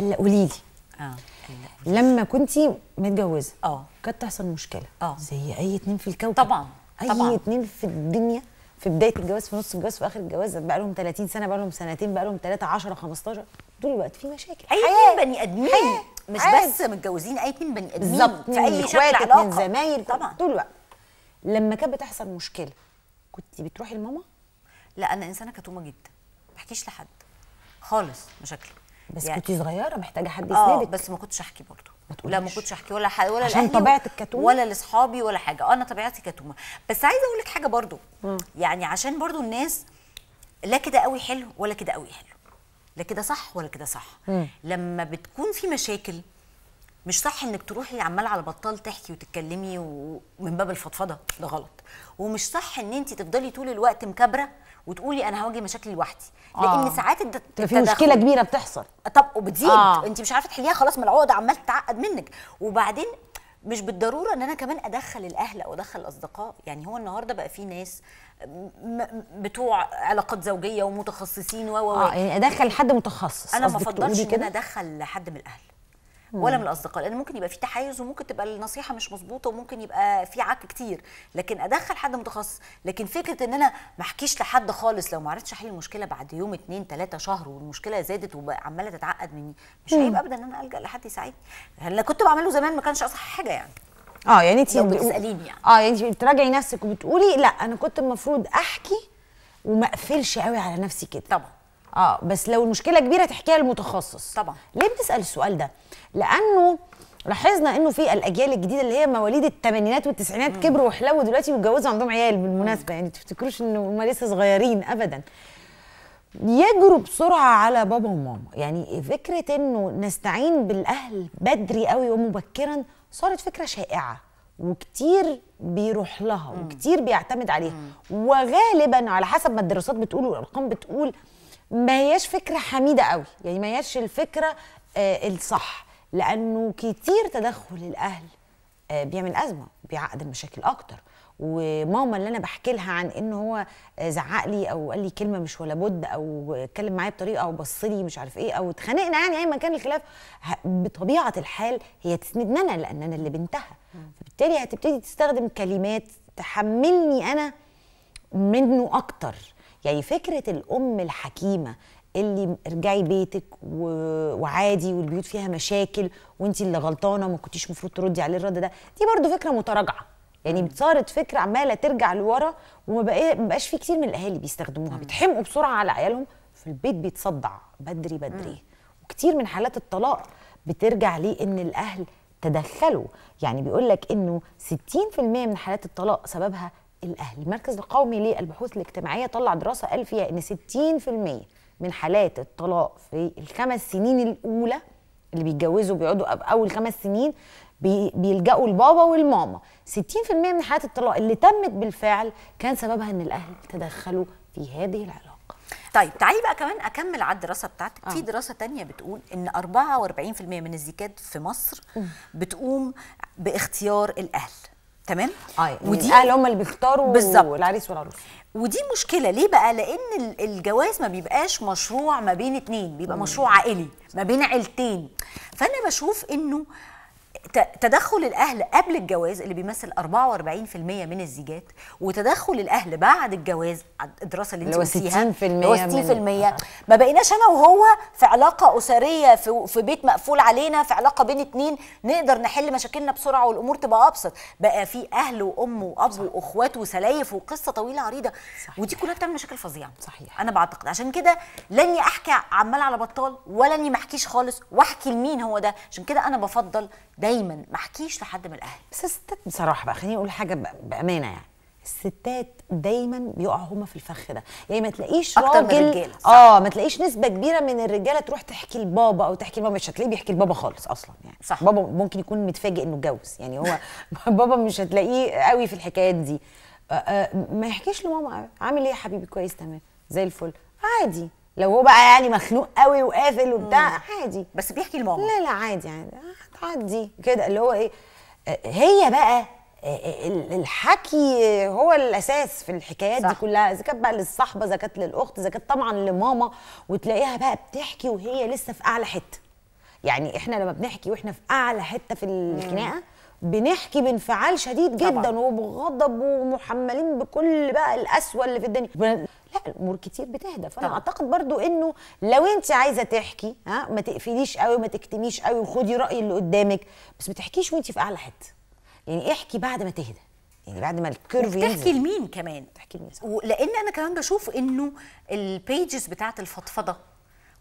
لا قولي لي اه لما كنتي متجوزه اه كانت تحصل مشكله اه زي اي اتنين في الكوكب طبعا اي طبعا. اتنين في الدنيا في بدايه الجواز في نص الجواز في اخر الجواز بقى لهم 30 سنه بقى لهم سنتين بقى لهم 3 10 15 طول الوقت في مشاكل اي اتنين بني ادمين مش عايز. بس متجوزين اي اتنين بني ادمين بالظبط في اي شكل من زمايل طبعا طول الوقت لما كانت بتحصل مشكله كنت بتروحي لماما لا انا انسانه كتومه جدا ما بحكيش لحد خالص مشاكلي بس يعني كنت صغيره محتاجه حد آه، يسندك اه بس ما كنتش احكي برضه ما لا ما كنتش احكي ولا ح... ولا عشان طبيعتك كتومه ولا لاصحابي ولا حاجه آه، انا طبيعتي كتومه بس عايزه اقول لك حاجه برضه يعني عشان برضه الناس لا كده قوي حلو ولا كده قوي حلو لا كده صح ولا كده صح مم. لما بتكون في مشاكل مش صح انك تروحي عمال على بطال تحكي وتتكلمي ومن باب الفضفضه ده غلط ومش صح ان انت تفضلي طول الوقت مكابره وتقولي انا هواجه مشاكلي لوحدي لان آه. ساعات الد... التدخل في مشكله كبيره بتحصل طب وبتزيد آه. انت مش عارفه تحليها خلاص ما العقده عمال تتعقد منك وبعدين مش بالضروره ان انا كمان ادخل الاهل او ادخل الاصدقاء يعني هو النهارده بقى في ناس بتوع علاقات زوجيه ومتخصصين و و آه يعني ادخل حد متخصص انا ما افضلش ان انا ادخل حد من الاهل ولا من الاصدقاء لان ممكن يبقى في تحيز وممكن تبقى النصيحه مش مظبوطه وممكن يبقى في عك كتير لكن ادخل حد متخصص لكن فكره ان انا ما احكيش لحد خالص لو ما عرفتش احل المشكله بعد يوم اتنين تلاته شهر والمشكله زادت وعماله تتعقد مني مش هيبقى ابدا ان انا الجا لحد يساعدني يعني اللي كنت بعمله زمان ما كانش اصح حاجه يعني اه يعني انت بتساليني يعني اه يعني بتراجعي نفسك وبتقولي لا انا كنت المفروض احكي وما اقفلش قوي على نفسي كده طبعا اه بس لو المشكله كبيره تحكيها للمتخصص طبعا ليه بتسال السؤال ده لانه لاحظنا انه في الاجيال الجديده اللي هي مواليد الثمانينات والتسعينات كبروا وحلوا دلوقتي واتجوزوا عندهم عيال بالمناسبه يعني تفتكروش ان هم لسه صغيرين ابدا يجروا بسرعه على بابا وماما يعني فكره انه نستعين بالاهل بدري قوي ومبكرا صارت فكره شائعه وكتير بيروح لها وكتير بيعتمد عليها وغالبا على حسب ما الدراسات بتقول والارقام بتقول ما هياش فكره حميده قوي يعني ما هياش الفكره آه، الصح لانه كتير تدخل الاهل آه، بيعمل ازمه بيعقد المشاكل اكتر وماما اللي انا بحكي لها عن ان هو آه، زعق لي او قال لي كلمه مش ولا بد او اتكلم معايا بطريقه او بص لي مش عارف ايه او اتخانقنا يعني ايا كان الخلاف بطبيعه الحال هي تسندنا انا لان انا اللي بنتها فبالتالي هتبتدي تستخدم كلمات تحملني انا منه اكتر يعني فكره الام الحكيمه اللي ارجعي بيتك و... وعادي والبيوت فيها مشاكل وانت اللي غلطانه ما كنتيش المفروض تردي عليه الرد ده دي برضو فكره متراجعه يعني صارت فكره عماله ترجع لورا وما بقاش في كتير من الاهالي بيستخدموها بيتحمقوا بسرعه على عيالهم في البيت بيتصدع بدري بدري وكتير من حالات الطلاق بترجع ليه ان الاهل تدخلوا يعني بيقول لك انه 60% من حالات الطلاق سببها الاهل المركز القومي للبحوث الاجتماعيه طلع دراسه قال فيها ان 60% من حالات الطلاق في الخمس سنين الاولى اللي بيتجوزوا بيقعدوا اول خمس سنين بيلجأوا البابا والماما 60% من حالات الطلاق اللي تمت بالفعل كان سببها ان الاهل تدخلوا في هذه العلاقه طيب تعالي بقى كمان اكمل على الدراسه بتاعتك آه. في دراسه تانية بتقول ان 44% من الزكاة في مصر بتقوم باختيار الاهل تمام اه يعني ودي الاهل هم اللي بيختاروا بالزبط. العريس والعروس ودي مشكله ليه بقى لان الجواز ما بيبقاش مشروع ما بين اتنين بيبقى مم. مشروع عائلي ما بين عيلتين فانا بشوف انه تدخل الاهل قبل الجواز اللي بيمثل 44% من الزيجات وتدخل الاهل بعد الجواز الدراسه اللي انت هو 60% من... ما بقيناش انا وهو في علاقه اسريه في, في بيت مقفول علينا في علاقه بين اتنين نقدر نحل مشاكلنا بسرعه والامور تبقى ابسط بقى في اهل وام واب واخوات وسلايف وقصه طويله عريضه صحيح. ودي كلها بتعمل مشاكل فظيعه صحيح انا بعتقد عشان كده لن احكي عمال على بطال ولا اني ما احكيش خالص واحكي لمين هو ده عشان كده انا بفضل ده دايما ما احكيش لحد من الاهل بس الستات بصراحه بقى خليني اقول حاجه بامانه يعني الستات دايما بيقعوا هما في الفخ ده يعني ما تلاقيش أكتر راجل من الرجالة. اه ما تلاقيش نسبه كبيره من الرجاله تروح تحكي لبابا او تحكي لماما مش هتلاقيه بيحكي لبابا خالص اصلا يعني صح بابا ممكن يكون متفاجئ انه اتجوز يعني هو بابا مش هتلاقيه قوي في الحكايات دي آه آه ما يحكيش لماما عامل ايه يا حبيبي كويس تمام زي الفل عادي لو هو بقى يعني مخنوق قوي وقافل وبتاع عادي بس بيحكي لماما لا لا عادي عادي هتعدي كده اللي هو ايه آه، آه، هي بقى آه، الحكي هو الاساس في الحكايات صح. دي كلها اذا كانت بقى للصاحبه اذا كانت للاخت اذا كانت طبعا لماما وتلاقيها بقى بتحكي وهي لسه في اعلى حته يعني احنا لما بنحكي واحنا في اعلى حته في الخناقه بنحكي بانفعال شديد جدا طبعا. وبغضب ومحملين بكل بقى القسوه اللي في الدنيا امور كتير بتهدى فانا طبعا. اعتقد برضو انه لو انت عايزه تحكي ها ما تقفليش قوي ما تكتميش قوي وخدي راي اللي قدامك بس ما تحكيش وانت في اعلى حته يعني احكي بعد ما تهدى يعني بعد ما الكيرف ينزل تحكي لمين كمان تحكي لمين لان انا كمان بشوف انه البيجز بتاعت الفضفضه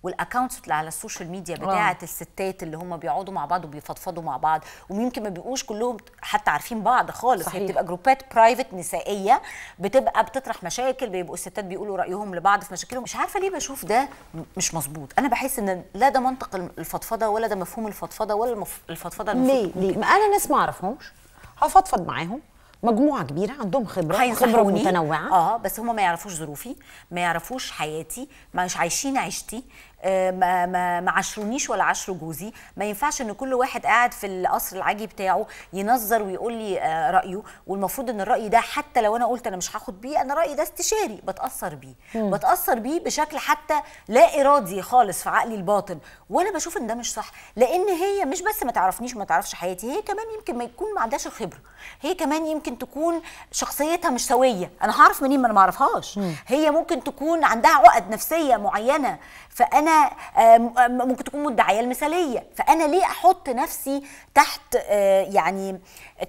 والاكونتس اللي على السوشيال ميديا آه. بتاعه الستات اللي هم بيقعدوا مع بعض وبيفضفضوا مع بعض ويمكن ما بيبقوش كلهم حتى عارفين بعض خالص صحيح. هي بتبقى جروبات برايفت نسائيه بتبقى بتطرح مشاكل بيبقوا الستات بيقولوا رايهم لبعض في مشاكلهم مش عارفه ليه بشوف ده مش مظبوط انا بحس ان لا ده منطق الفضفضه ولا ده مفهوم الفضفضه ولا الفضفضه ليه ليه ما انا ناس ما اعرفهمش هفضفض معاهم مجموعه كبيره عندهم خبره خبره متنوعه اه بس هم ما يعرفوش ظروفي ما يعرفوش حياتي مش عايشين عيشتي آه، ما ما ما عشرونيش ولا عشروا جوزي ما ينفعش ان كل واحد قاعد في القصر العاجي بتاعه ينظر ويقول لي آه، رايه والمفروض ان الراي ده حتى لو انا قلت انا مش هاخد بيه انا رايي ده استشاري بتاثر بيه مم. بتاثر بيه بشكل حتى لا ارادي خالص في عقلي الباطن وانا بشوف ان ده مش صح لان هي مش بس ما تعرفنيش وما تعرفش حياتي هي كمان يمكن ما يكون ما عندهاش الخبره هي كمان يمكن تكون شخصيتها مش سويه انا هعرف منين ما انا ما اعرفهاش هي ممكن تكون عندها عقد نفسيه معينه فانا آه، آه، ممكن تكون مدعيه المثاليه فانا ليه احط نفسي تحت آه، يعني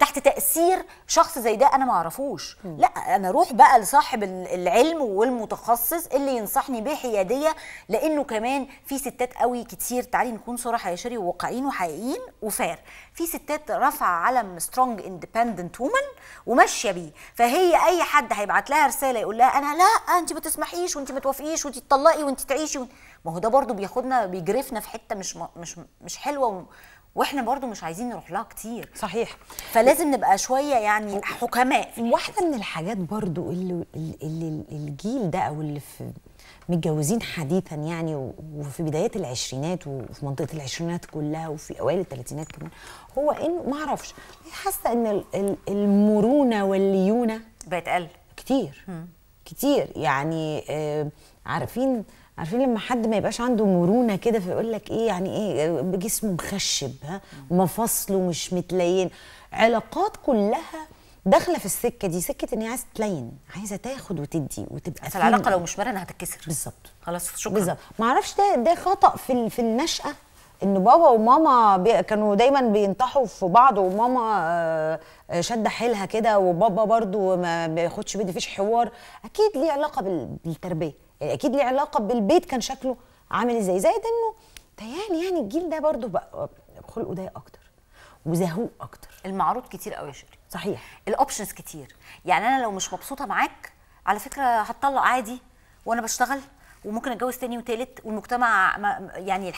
تحت تاثير شخص زي ده انا ما اعرفوش لا انا اروح بقى لصاحب العلم والمتخصص اللي ينصحني بحياديه لانه كمان في ستات قوي كتير تعالي نكون صراحه يا شري وواقعيين وحقيقيين وفار في ستات رافعه علم سترونج اندبندنت وومن وماشيه بيه فهي اي حد هيبعت لها رساله يقول لها انا لا انت ما تسمحيش وانت ما توافقيش وانت تطلقي وانت تعيشي ما هو ده برضو بياخدنا بيجرفنا في حته مش مش مش حلوه واحنا برضو مش عايزين نروح لها كتير صحيح فلازم نبقى شويه يعني حكماء واحده من الحاجات برضو اللي, اللي الجيل ده او اللي في متجوزين حديثا يعني وفي بدايات العشرينات وفي منطقه العشرينات كلها وفي اوائل الثلاثينات كمان هو انه ما اعرفش حاسه ان المرونه والليونه بقت قل كتير كتير يعني آه، عارفين عارفين لما حد ما يبقاش عنده مرونه كده فيقول لك ايه يعني ايه جسمه مخشب ها مفاصله مش متلين علاقات كلها داخله في السكه دي سكه ان هي عايزه تلين عايزه تاخد وتدي وتبقى العلاقه لو مش مرنه هتتكسر بالظبط خلاص شكرا بالظبط ما اعرفش ده ده خطا في في النشاه ان بابا وماما بي كانوا دايما بينطحوا في بعض وماما آه، آه، شد حيلها كده وبابا برضو ما بياخدش بيدي فيش حوار اكيد ليه علاقه بالتربيه يعني اكيد ليه علاقه بالبيت كان شكله عامل ازاي زائد انه تهيألي يعني الجيل ده برضو بقى خلقه ضيق اكتر وزهوق اكتر المعروض كتير قوي يا شيرين صحيح الاوبشنز كتير يعني انا لو مش مبسوطه معاك على فكره هتطلق عادي وانا بشتغل وممكن اتجوز تاني وتالت والمجتمع يعني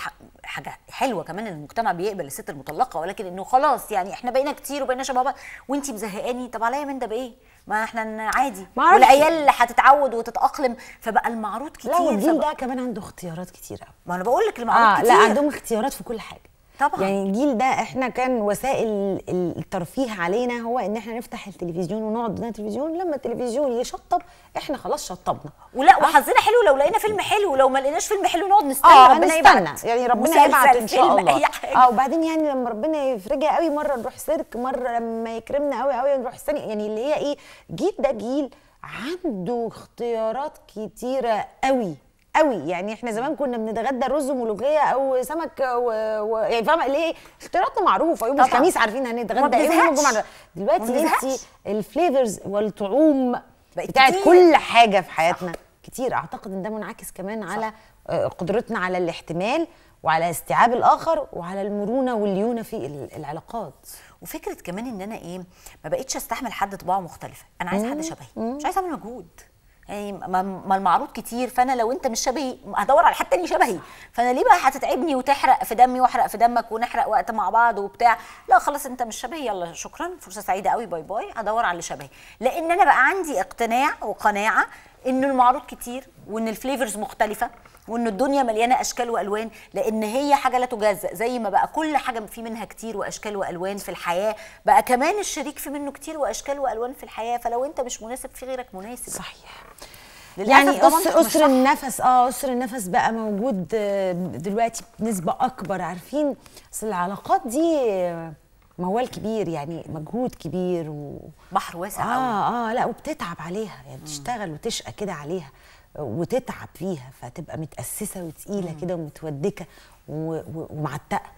حاجه حلوه كمان ان المجتمع بيقبل الست المطلقه ولكن انه خلاص يعني احنا بقينا كتير وبقينا شباب وانت مزهقاني طب عليا من ده بايه؟ ما احنا عادي والعيال هتتعود وتتاقلم فبقى المعروض كتير لا والجيل ده كمان عنده اختيارات كتير قوي ما انا بقول لك المعروض آه كتير لا عندهم اختيارات في كل حاجه طبعا يعني الجيل ده احنا كان وسائل الترفيه علينا هو ان احنا نفتح التلفزيون ونقعد قدام التلفزيون لما التلفزيون يشطب احنا خلاص شطبنا ولا أه؟ وحظنا حلو لو لقينا فيلم حلو لو ما لقيناش فيلم حلو نقعد نستنى آه ربنا يبعت يعني ربنا يبعت ان شاء الله اه وبعدين يعني لما ربنا يفرجها قوي مره نروح سيرك مره لما يكرمنا قوي قوي نروح ثاني يعني اللي هي ايه جيل ده جيل عنده اختيارات كتيره قوي قوي يعني احنا زمان كنا بنتغدى رز وملوخيه او سمك و... و... يعني فاهمه ليه اختياراتنا معروفه يوم الخميس عارفين هنتغدى ايه يوم الجمعه دلوقتي انت الفليفرز والطعوم بتاعت كل حاجه في حياتنا صح. كتير اعتقد ان ده منعكس كمان صح. على آه، قدرتنا على الاحتمال وعلى استيعاب الاخر وعلى المرونه والليونه في العلاقات وفكره كمان ان انا ايه ما بقتش استحمل حد طباعه مختلفه انا عايز حد شبهي مش عايز اعمل مجهود يعني ما المعروض كتير فانا لو انت مش شبهي هدور على حد تاني شبهي فانا ليه بقى هتتعبني وتحرق في دمي واحرق في دمك ونحرق وقت مع بعض وبتاع لا خلاص انت مش شبهي يلا شكرا فرصه سعيده قوي باي باي هدور على اللي شبهي لان انا بقى عندي اقتناع وقناعه انه المعروض كتير وان الفليفرز مختلفه وان الدنيا مليانه اشكال والوان لان هي حاجه لا تجزأ زي ما بقى كل حاجه في منها كتير واشكال والوان في الحياه بقى كمان الشريك في منه كتير واشكال والوان في الحياه فلو انت مش مناسب في غيرك مناسب صحيح يعني اسر قصر النفس اه قصر النفس بقى موجود آه، دلوقتي بنسبه اكبر عارفين اصل العلاقات دي موال كبير يعني مجهود كبير و... بحر واسع اه قوي. اه لا وبتتعب عليها يعني بتشتغل وتشقى كده عليها وتتعب فيها فتبقى متأسسة وتقيلة كده ومتودكة ومعتقة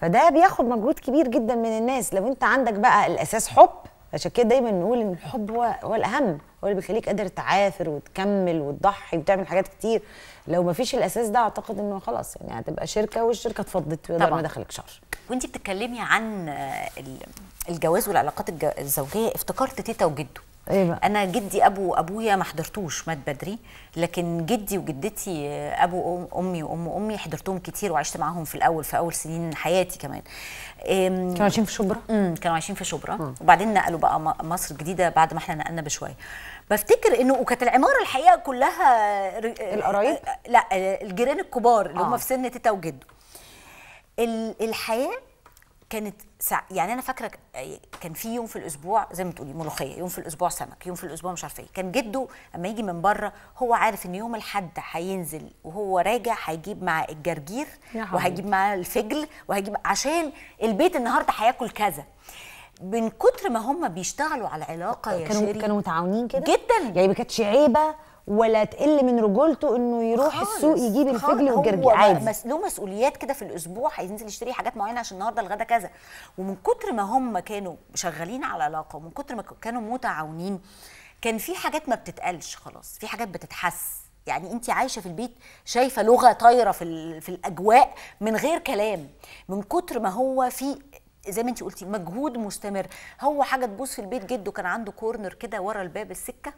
فده بياخد مجهود كبير جدا من الناس لو انت عندك بقى الاساس حب عشان كده دايما نقول ان الحب هو هو الاهم هو اللي بيخليك قادر تعافر وتكمل وتضحي وتعمل حاجات كتير لو ما فيش الاساس ده اعتقد انه خلاص يعني هتبقى شركه والشركه اتفضت ويقدر ما دخلك شر وانت بتتكلمي عن الجواز والعلاقات الزوجيه افتكرت تيتا وجده أيوة. انا جدي ابو ابويا ما حضرتوش مات بدري لكن جدي وجدتي ابو امي وام امي حضرتهم كتير وعشت معاهم في الاول في اول سنين حياتي كمان كانوا عايشين في شبرا امم كانوا عايشين في شبرا وبعدين نقلوا بقى مصر الجديده بعد ما احنا نقلنا بشويه بفتكر انه وكانت العماره الحقيقه كلها القرايب لا الجيران الكبار اللي آه. هم في سن تيتا وجده الحياه كانت سع... يعني انا فاكره آه، كان في يوم في الاسبوع زي ما تقولي ملوخيه يوم في الاسبوع سمك يوم في الاسبوع مش عارفه ايه كان جده اما يجي من بره هو عارف ان يوم الاحد هينزل وهو راجع هيجيب معاه الجرجير وهيجيب معاه الفجل وهيجيب عشان البيت النهارده هياكل كذا من كتر ما هم بيشتغلوا على علاقه يا كانوا شيري كانوا متعاونين كده جدا يعني ما كانتش عيبه ولا تقل من رجولته انه يروح السوق يجيب الفجل والجرجير عادي مس... له مسؤوليات كده في الاسبوع هينزل يشتري حاجات معينه عشان النهارده الغدا كذا ومن كتر ما هم كانوا شغالين على علاقه ومن كتر ما كانوا متعاونين كان في حاجات ما بتتقالش خلاص في حاجات بتتحس يعني انت عايشه في البيت شايفه لغه طايره في في الاجواء من غير كلام من كتر ما هو في زي ما انت قلتي مجهود مستمر هو حاجه تبوظ في البيت جده كان عنده كورنر كده ورا الباب السكه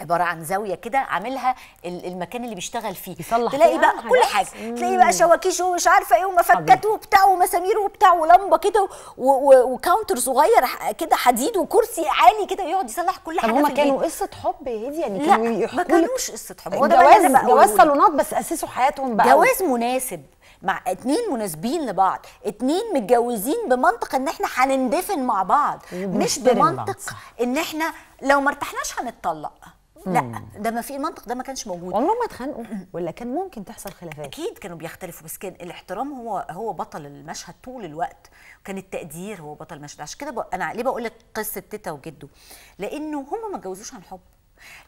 عباره عن زاويه كده عاملها المكان اللي بيشتغل فيه يصلح تلاقي بقى كل حاجه مم. تلاقي بقى شواكيش ومش عارفه ايه ومفكات وبتاع ومسامير وبتاع ولمبه كده وكاونتر صغير كده حديد وكرسي عالي كده يقعد يصلح كل حاجه هم كانوا قصه حب يا هدي يعني كانوا لا ما كانوش قصه حب هو ده جواز جواز صالونات بس اسسوا حياتهم بقى جواز مناسب مع اتنين مناسبين لبعض اتنين متجوزين بمنطق ان احنا هنندفن مع بعض مش بمنطق ان احنا لو ما ارتحناش هنتطلق لا ده ما في المنطق ده ما كانش موجود والله ما اتخانقوا ولا كان ممكن تحصل خلافات اكيد كانوا بيختلفوا بس كان الاحترام هو هو بطل المشهد طول الوقت وكان التقدير هو بطل المشهد عشان كده انا ليه بقول لك قصه تيتا وجده لانه هم ما اتجوزوش عن حب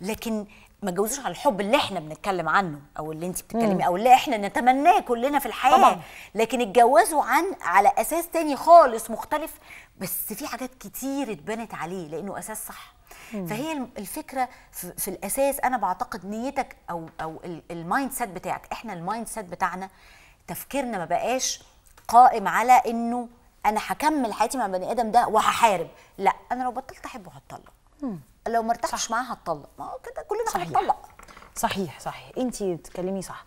لكن ما تجوزوش على الحب اللي احنا بنتكلم عنه او اللي انت بتتكلمي او اللي احنا نتمناه كلنا في الحياه طبعا. لكن اتجوزوا عن على اساس تاني خالص مختلف بس في حاجات كتير اتبنت عليه لانه اساس صح مم. فهي الفكره في, في الاساس انا بعتقد نيتك او او المايند سيت بتاعك احنا المايند سيت بتاعنا تفكيرنا ما بقاش قائم على انه انا هكمل حياتي مع بني ادم ده وهحارب لا انا لو بطلت احبه هتطلق لو ما ارتحتش معاها هتطلق ما كده كلنا هنطلق صحيح صحيح انت بتتكلمي صح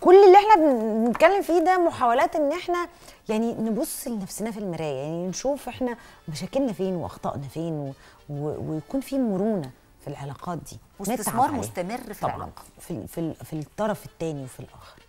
كل اللي احنا بنتكلم فيه ده محاولات ان احنا يعني نبص لنفسنا في المرايه يعني نشوف احنا مشاكلنا فين واخطائنا فين و... و... ويكون في مرونه في العلاقات دي واستثمار مستمر في العلاقه في, في الطرف الثاني وفي الاخر